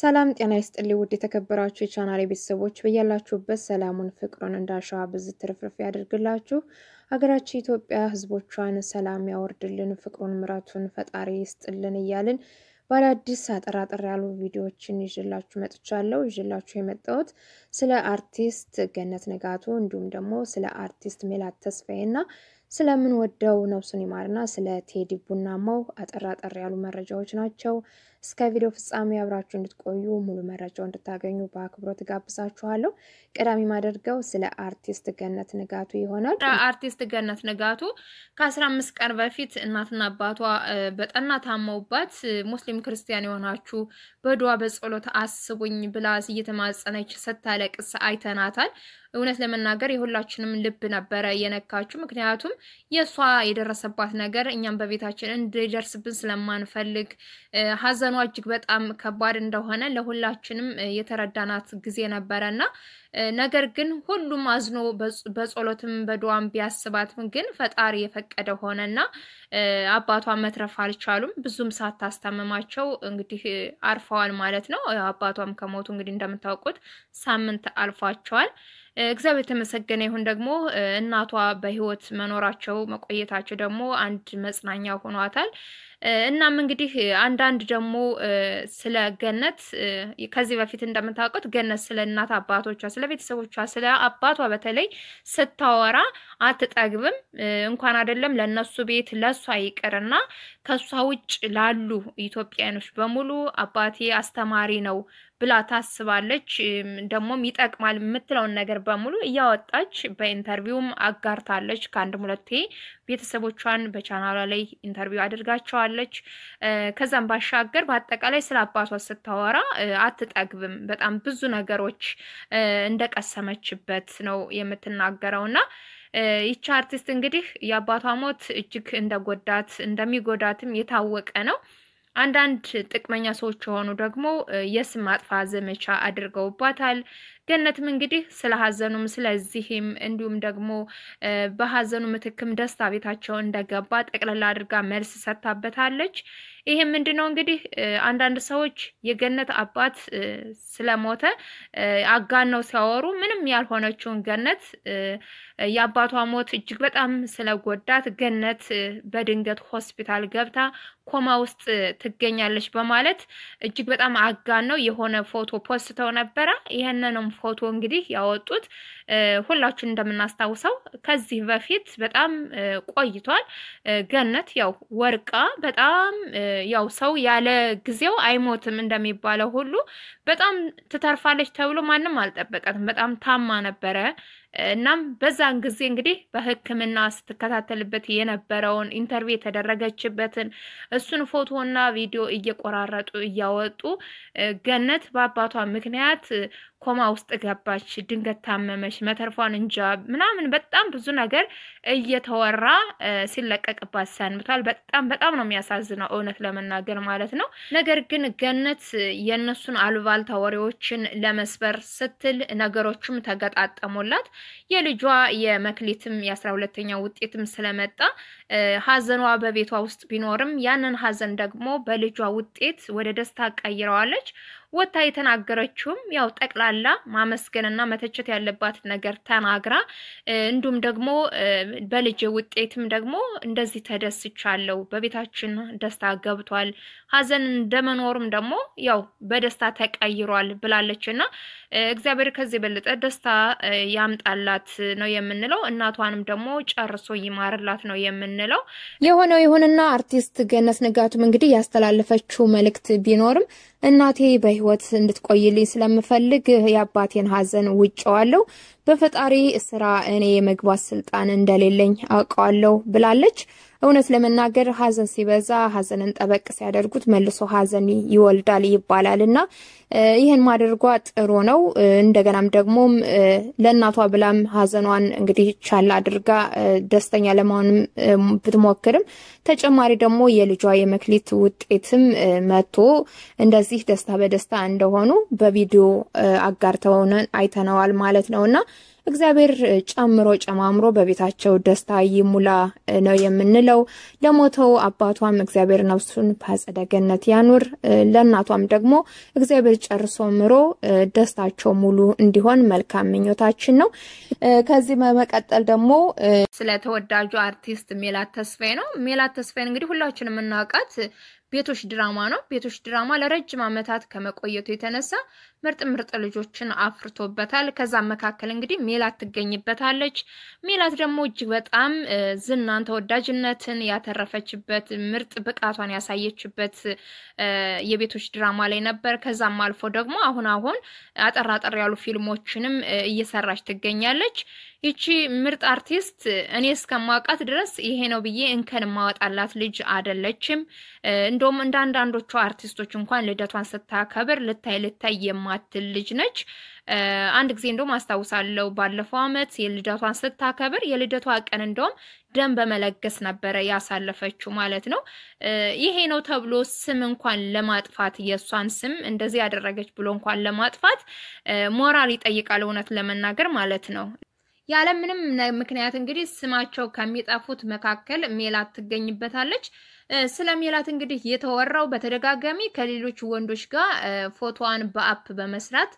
ሰላም ጤና ይስጥልኝ ውድ የተከበራችሁ የቻናሌ ቤተሰቦች በያላችሁበት ሰላሙን ፍቅሩን እንዳሸዋ ብዝ ትርፍርፍ ያደርግላችሁ። ሀገራችን ኢትዮጵያ ህዝቦቿን ሰላም ያወርድልን፣ ፍቅሩን ምረቱን ፈጣሪ ይስጥልን እያልን አዲስ አጠራጠር ያሉ ቪዲዮዎችን ይዤላችሁ መጥቻለሁ። ይዤላችሁ የመጣሁት ስለ አርቲስት ገነት ንጋቱ እንዲሁም ደግሞ ስለ አርቲስት ሜላት ተስፋዬ ስለምንወደው ነፍሱን ይማርና ስለ ቴዲ ቡናማው አጠር አጠር ያሉ መረጃዎች ናቸው። እስከ ቪዲዮ ፍጻሜ አብራችሁ እንድትቆዩ ሙሉ መረጃው እንድታገኙ በአክብሮት ጋብዛችኋለሁ። ቀዳሚ ማደርገው ስለ አርቲስት ገነት ንጋቱ ይሆናል። አርቲስት ገነት ንጋቱ ከአስራ አምስት ቀን በፊት እናትና አባቷ በጠና ታመውባት ሙስሊም ክርስቲያን የሆናችሁ በዱዋ በጸሎት አስቡኝ ብላ እየተማጸነች ስታለቅስ አይተናታል። እውነት ለመናገር የሁላችንም ልብ ነበረ የነካችሁ። ምክንያቱም የእሷ የደረሰባት ነገር እኛም በቤታችን እንዲደርስብን ስለማንፈልግ ሀዘኗ እጅግ በጣም ከባድ እንደሆነ ለሁላችንም የተረዳናት ጊዜ ነበረና ነገር ግን ሁሉም አዝኖ በጸሎትም በድዋም ቢያስባትም ግን ፈጣሪ የፈቀደ ሆነና አባቷ መትረፍ አልቻሉም። ብዙም ሳታስታምማቸው እንግዲህ አርፈዋል ማለት ነው። አባቷም ከሞቱ እንግዲህ እንደምታውቁት ሳምንት አልፏቸዋል። እግዚአብሔር የተመሰገነ ይሁን። ደግሞ እናቷ በህይወት መኖራቸው መቆየታቸው ደግሞ አንድ መጽናኛ ሆኗታል። እናም እንግዲህ አንዳንድ ደግሞ ስለ ገነት ከዚህ በፊት እንደምታውቁት ገነት ስለ እናት አባቶቿ፣ ስለ ቤተሰቦቿ፣ ስለ አባቷ በተለይ ስታወራ አትጠግብም። እንኳን አይደለም ለእነሱ ቤት ለእሷ ይቅርና ከእሷ ውጭ ላሉ ኢትዮጵያኖች በሙሉ አባቴ አስተማሪ ነው ብላ ታስባለች። ደግሞም ይጠቅማል የምትለውን ነገር በሙሉ እያወጣች በኢንተርቪውም አጋርታለች። ከአንድም ሁለቴ ቤተሰቦቿን በቻናሏ ላይ ኢንተርቪው አድርጋቸዋለች። ከዛም ባሻገር በአጠቃላይ ስለ አባቷ ስታወራ አትጠግብም። በጣም ብዙ ነገሮች እንደቀሰመችበት ነው የምትናገረው እና ይቺ አርቲስት እንግዲህ የአባቷ ሞት እጅግ እንደጎዳት እንደሚጎዳትም የታወቀ ነው። አንዳንድ ጥቅመኛ ሰዎች የሆኑ ደግሞ የስም ማጥፋ ዘመቻ አድርገውባታል። ገነትም እንግዲህ ስለ ሀዘኑም ስለዚህም እንዲሁም ደግሞ በሀዘኑ ምትክም ደስታ ቤታቸው እንደገባ ጠቅለላ አድርጋ መልስ ሰጥታበታለች። ይህ ምንድን ነው እንግዲህ አንዳንድ ሰዎች የገነት አባት ስለሞተ አጋነው ሲያወሩ ምንም ያልሆነችውን ገነት የአባቷ ሞት እጅግ በጣም ስለጎዳት ገነት በድንገት ሆስፒታል ገብታ ኮማ ውስጥ ትገኛለች በማለት እጅግ በጣም አጋን ነው የሆነ ፎቶ ፖስተው ነበረ። ይህንንም ፎቶ እንግዲህ ያወጡት ሁላችን እንደምናስታውሰው ከዚህ በፊት በጣም ቆይቷል። ገነት ያው ወርቃ በጣም ያው ሰው ያለ ጊዜው አይሞትም እንደሚባለው ሁሉ በጣም ትተርፋለች ተብሎ ማንም አልጠበቀትም በጣም ታማ ነበረ። እናም በዛ በዛን ጊዜ እንግዲህ በሕክምና ስትከታተልበት የነበረውን ኢንተርቪው የተደረገችበትን እሱን ፎቶና ቪዲዮ እየቆራረጡ እያወጡ ገነት በአባቷ ምክንያት ኮማ ውስጥ ገባች፣ ድንገት ታመመች፣ መተርፏን እንጃ ምናምን በጣም ብዙ ነገር እየተወራ ሲለቀቅባት ሰንብቷል። በጣም በጣም ነው የሚያሳዝነው እውነት ለመናገር ማለት ነው። ነገር ግን ገነት የእነሱን አሉባልታ ወሬዎችን ለመስበር ስትል ነገሮቹም ተገጣጠሙላት። የልጇ የመክሊትም የአስራ ሁለተኛ ውጤትም ስለመጣ ሀዘኗ በቤቷ ውስጥ ቢኖርም ያንን ሀዘን ደግሞ በልጇ ውጤት ወደ ደስታ ቀይረዋለች። ወታ የተናገረችውም ያው ጠቅላላ ማመስገንና መተቸት ያለባት ነገር ተናግራ እንዲሁም ደግሞ በልጅ ውጤትም ደግሞ እንደዚህ ተደስቻለሁ፣ በቤታችን ደስታ ገብቷል፣ ሀዘን እንደመኖርም ደግሞ ያው በደስታ ተቀይሯል ብላለች እና እግዚአብሔር ከዚህ የበለጠ ደስታ ያምጣላት ነው የምንለው። እናቷንም ደግሞ ጨርሶ ይማርላት ነው የምንለው። የሆነው ይሁንና አርቲስት ገነት ንጋቱም እንግዲህ ያስተላለፈችው መልእክት ቢኖርም እናቴ በህይወት እንድትቆይልኝ ስለምፈልግ የአባቴን ሀዘን ውጨዋለሁ። በፈጣሪ ስራ እኔ የመግባት ስልጣን እንደሌለኝ አውቀዋለሁ ብላለች። እውነት ለመናገር ሀዘን ሲበዛ ሀዘንን ጠበቅ ሲያደርጉት መልሶ ሀዘን ይወልዳል ይባላል እና ይህን ማድርጓ ጥሩ ነው። እንደገናም ደግሞም ለእናቷ ብላም ሀዘኗን እንግዲህ ቻላ አድርጋ ደስተኛ ለመሆንም ብትሞክርም ተጨማሪ ደግሞ የልጇ የመክሊት ውጤትም መጥቶ እንደዚህ ደስታ በደስታ እንደሆኑ በቪዲዮ አጋርተውን አይተነዋል ማለት እና እግዚአብሔር ጨምሮ ጨማምሮ በቤታቸው ደስታ ይሙላ ነው የምንለው። ለሞተው አባቷም እግዚአብሔር ነፍሱን በአጸደ ገነት ያኑር። ለእናቷም ደግሞ እግዚአብሔር ጨርሶ ምሮ ደስታቸው ሙሉ እንዲሆን መልካም ምኞታችን ነው። ከዚህ በመቀጠል ደግሞ ስለ ተወዳጁ አርቲስት ሜላት ተስፋዬ ነው። ሜላት ተስፋዬ እንግዲህ ሁላችንም እናውቃት ቤቶች ድራማ ነው። ቤቶች ድራማ ለረጅም ዓመታት ከመቆየቱ የተነሳ ምርጥ ምርጥ ልጆችን አፍርቶበታል። ከዛም መካከል እንግዲህ ሜላት ትገኝበታለች። ሜላት ደግሞ እጅግ በጣም ዝናን፣ ተወዳጅነትን ያተረፈችበት ምርጥ ብቃቷን ያሳየችበት የቤቶች ድራማ ላይ ነበር። ከዛም አልፎ ደግሞ አሁን አሁን አጠር አጠር ያሉ ፊልሞችንም እየሰራች ትገኛለች። ይቺ ምርጥ አርቲስት እኔ እስከማውቃት ድረስ ይሄ ነው ብዬ እንከን ማወጣላት ልጅ አደለችም። እንደውም እንደ አንዳንዶቹ አርቲስቶች እንኳን ልደቷን ስታከብር ልታይ ልታይ የማትል ልጅ ነች። አንድ ጊዜ እንደውም አስታውሳለሁ፣ ባለፈው አመት የልደቷን ስታከብር የልደቷ ቀን እንደውም ደም በመለገስ ነበረ ያሳለፈችው ማለት ነው። ይሄ ነው ተብሎ ስም እንኳን ለማጥፋት የእሷን ስም እንደዚህ ያደረገች ብሎ እንኳን ለማጥፋት ሞራል ይጠይቃል እውነት ለመናገር ማለት ነው። ያለምንም ምክንያት እንግዲህ ስማቸው ከሚጠፉት መካከል ሜላት ትገኝበታለች። ስለ ሜላት እንግዲህ የተወራው በተደጋጋሚ ከሌሎች ወንዶች ጋር ፎቶዋን በአፕ በመስራት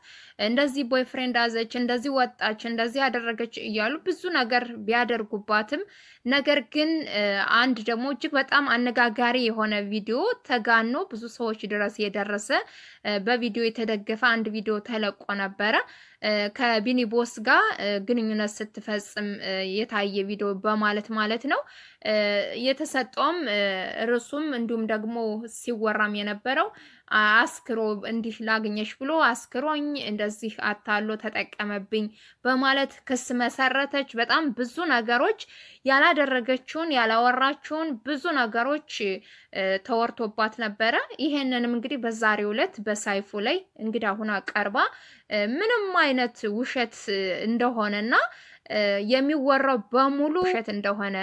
እንደዚህ ቦይፍሬንድ አዘች፣ እንደዚህ ወጣች፣ እንደዚህ ያደረገች እያሉ ብዙ ነገር ቢያደርጉባትም ነገር ግን አንድ ደግሞ እጅግ በጣም አነጋጋሪ የሆነ ቪዲዮ ተጋኖ ብዙ ሰዎች ድረስ የደረሰ በቪዲዮ የተደገፈ አንድ ቪዲዮ ተለቆ ነበረ። ከቢኒ ቦስ ጋር ግንኙነት ስትፈጽም የታየ ቪዲዮ በማለት ማለት ነው የተሰጠውም ርሱም እንዲሁም ደግሞ ሲወራም የነበረው አስክሮ እንዲህ ላግኘሽ ብሎ አስክሮኝ እንደዚህ አታሎ ተጠቀመብኝ በማለት ክስ መሰረተች። በጣም ብዙ ነገሮች ያላደረገችውን ያላወራችውን ብዙ ነገሮች ተወርቶባት ነበረ። ይሄንንም እንግዲህ በዛሬው ዕለት በሳይፉ ላይ እንግዳ ሁና ቀርባ ምንም አይነት ውሸት እንደሆነና የሚወራው በሙሉ ውሸት እንደሆነ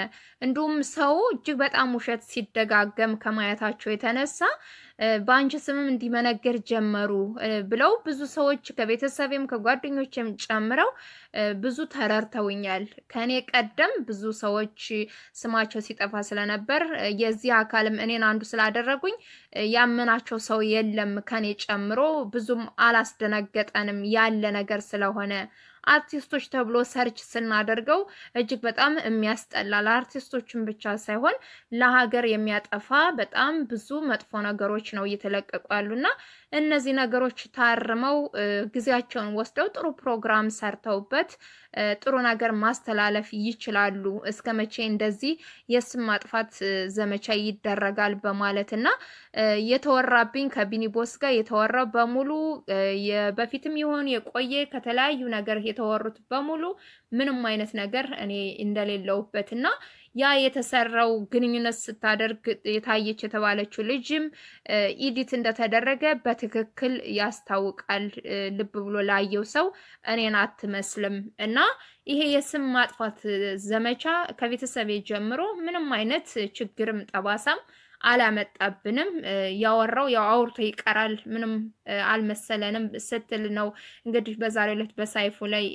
እንዲሁም ሰው እጅግ በጣም ውሸት ሲደጋገም ከማየታቸው የተነሳ በአንቺ ስምም እንዲመነገር ጀመሩ ብለው ብዙ ሰዎች ከቤተሰቤም ከጓደኞችም ጨምረው ብዙ ተረርተውኛል። ከኔ ቀደም ብዙ ሰዎች ስማቸው ሲጠፋ ስለነበር የዚህ አካልም እኔን አንዱ ስላደረጉኝ ያመናቸው ሰው የለም ከኔ ጨምሮ። ብዙም አላስደነገጠንም ያለ ነገር ስለሆነ አርቲስቶች ተብሎ ሰርች ስናደርገው እጅግ በጣም የሚያስጠላ ለአርቲስቶችን ብቻ ሳይሆን ለሀገር የሚያጠፋ በጣም ብዙ መጥፎ ነገሮች ነው እየተለቀቁ ያሉና እነዚህ ነገሮች ታርመው ጊዜያቸውን ወስደው ጥሩ ፕሮግራም ሰርተውበት ጥሩ ነገር ማስተላለፍ ይችላሉ። እስከ መቼ እንደዚህ የስም ማጥፋት ዘመቻ ይደረጋል? በማለት እና የተወራብኝ ከቢኒ ቦስ ጋር የተወራው በሙሉ በፊትም የሆኑ የቆየ ከተለያዩ ነገር የተወሩት በሙሉ ምንም አይነት ነገር እኔ እንደሌለውበትና ያ የተሰራው ግንኙነት ስታደርግ የታየች የተባለችው ልጅም ኢዲት እንደተደረገ በትክክል ያስታውቃል። ልብ ብሎ ላየው ሰው እኔን አትመስልም። እና ይሄ የስም ማጥፋት ዘመቻ ከቤተሰቤ ጀምሮ ምንም አይነት ችግርም ጠባሳም አላመጣብንም። ያወራው ያው አውርቶ ይቀራል፣ ምንም አልመሰለንም ስትል ነው እንግዲህ በዛሬ ዕለት በሳይፉ ላይ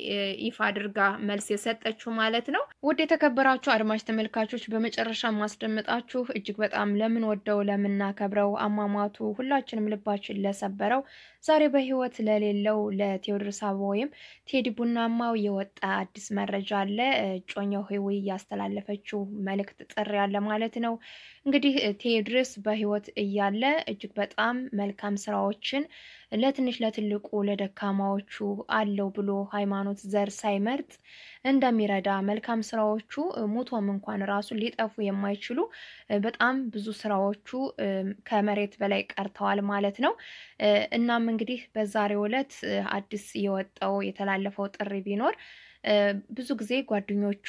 ይፋ አድርጋ መልስ የሰጠችው ማለት ነው። ውድ የተከበራችሁ አድማጭ ተመልካቾች በመጨረሻ ማስደምጣችሁ እጅግ በጣም ለምንወደው ለምናከብረው አሟሟቱ ሁላችንም ልባችን ለሰበረው ዛሬ በህይወት ለሌለው ለቴዎድሮስ አበባው ወይም ቴዲ ቡናማው የወጣ አዲስ መረጃ አለ። እጮኛው ህዊ እያስተላለፈችው መልእክት ጥሪ አለ ማለት ነው እንግዲህ ድረስ በህይወት እያለ እጅግ በጣም መልካም ስራዎችን ለትንሽ ለትልቁ ለደካማዎቹ አለው ብሎ ሃይማኖት፣ ዘር ሳይመርጥ እንደሚረዳ መልካም ስራዎቹ ሙቶም እንኳን ራሱ ሊጠፉ የማይችሉ በጣም ብዙ ስራዎቹ ከመሬት በላይ ቀርተዋል ማለት ነው። እናም እንግዲህ በዛሬው ዕለት አዲስ የወጣው የተላለፈው ጥሪ ቢኖር ብዙ ጊዜ ጓደኞቹ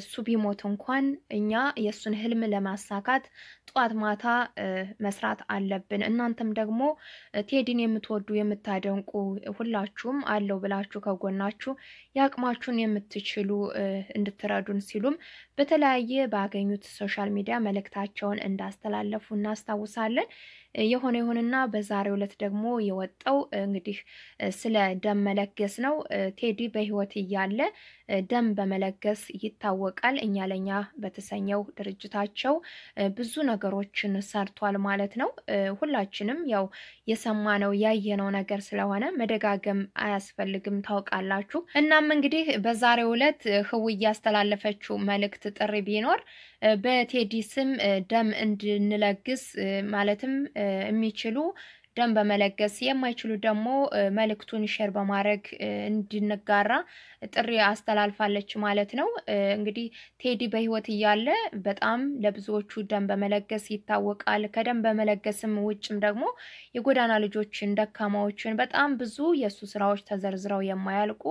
እሱ ቢሞት እንኳን እኛ የእሱን ህልም ለማሳካት ጠዋት ማታ መስራት አለብን። እናንተም ደግሞ ቴዲን የምትወዱ የምታደንቁ ሁላችሁም አለው ብላችሁ ከጎናችሁ የአቅማችሁን የምትችሉ እንድትረዱን ሲሉም በተለያየ ባገኙት ሶሻል ሚዲያ መልእክታቸውን እንዳስተላለፉ እናስታውሳለን። የሆነ ይሁንና በዛሬው ዕለት ደግሞ የወጣው እንግዲህ ስለ ደም መለገስ ነው። ቴዲ በህይወት እያለ ደም በመለገስ ይታወቃል። እኛ ለኛ በተሰኘው ድርጅታቸው ብዙ ነገሮችን ሰርቷል ማለት ነው። ሁላችንም ያው የሰማነው ያየነው ነገር ስለሆነ መደጋገም አያስፈልግም ታውቃላችሁ። እናም እንግዲህ በዛሬው ዕለት ህው እያስተላለፈችው መልእክት ጥሪ ቢኖር በቴዲ ስም ደም እንድንለግስ ማለትም የሚችሉ ደም በመለገስ የማይችሉ ደግሞ መልእክቱን ሼር በማድረግ እንድንጋራ ጥሪ አስተላልፋለች ማለት ነው። እንግዲህ ቴዲ በህይወት እያለ በጣም ለብዙዎቹ ደም በመለገስ ይታወቃል። ከደም በመለገስም ውጭም ደግሞ የጎዳና ልጆችን፣ ደካማዎችን በጣም ብዙ የእሱ ስራዎች ተዘርዝረው የማያልቁ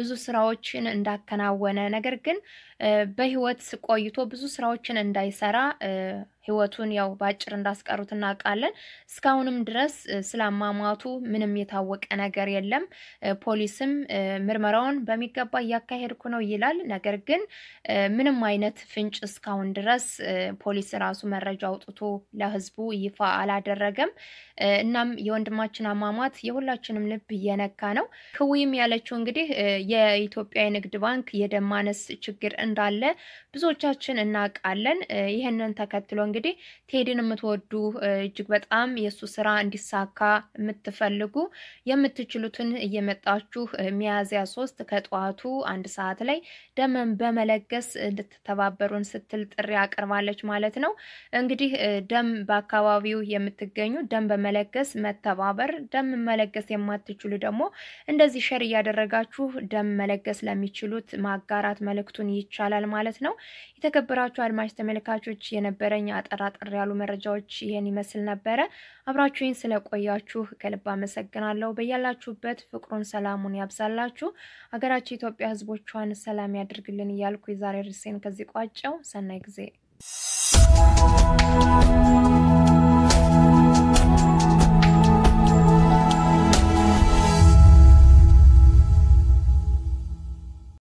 ብዙ ስራዎችን እንዳከናወነ ነገር ግን በህይወት ቆይቶ ብዙ ስራዎችን እንዳይሰራ ህይወቱን ያው በአጭር እንዳስቀሩት እናውቃለን። እስካሁንም ድረስ ስለ አሟሟቱ ምንም የታወቀ ነገር የለም። ፖሊስም ምርመራውን በሚገባ እያካሄድኩ ነው ይላል። ነገር ግን ምንም አይነት ፍንጭ እስካሁን ድረስ ፖሊስ ራሱ መረጃ አውጥቶ ለህዝቡ ይፋ አላደረገም። እናም የወንድማችን አሟሟት የሁላችንም ልብ እየነካ ነው። ክዊም ያለችው እንግዲህ የኢትዮጵያ የንግድ ባንክ የደም ማነስ ችግር እንዳለ ብዙዎቻችን እናውቃለን። ይህንን ተከትሎ እንግዲህ ቴዲን የምትወዱ እጅግ በጣም የእሱ ስራ እንዲሳካ የምትፈልጉ የምትችሉትን እየመጣችሁ ሚያዝያ ሶስት ከጠዋቱ አንድ ሰዓት ላይ ደመን በመለገስ እንድትተባበሩን ስትል ጥሪ አቅርባለች ማለት ነው። እንግዲህ ደም በአካባቢው የምትገኙ ደም በመለገስ መተባበር፣ ደም መለገስ የማትችሉ ደግሞ እንደዚህ ሸር እያደረጋችሁ ደም መለገስ ለሚችሉት ማጋራት መልእክቱን ይቻላል ማለት ነው። የተከበራችሁ አድማጭ ተመልካቾች የነበረኝ ጠራጠር ያሉ መረጃዎች ይህን ይመስል ነበረ። አብራችሁኝ ስለቆያችሁ ከልብ አመሰግናለሁ። በያላችሁበት ፍቅሩን ሰላሙን ያብዛላችሁ። ሀገራችን ኢትዮጵያ ሕዝቦቿን ሰላም ያድርግልን እያልኩ የዛሬ ርዕሴን ከዚህ ቋጨው። ሰናይ ጊዜ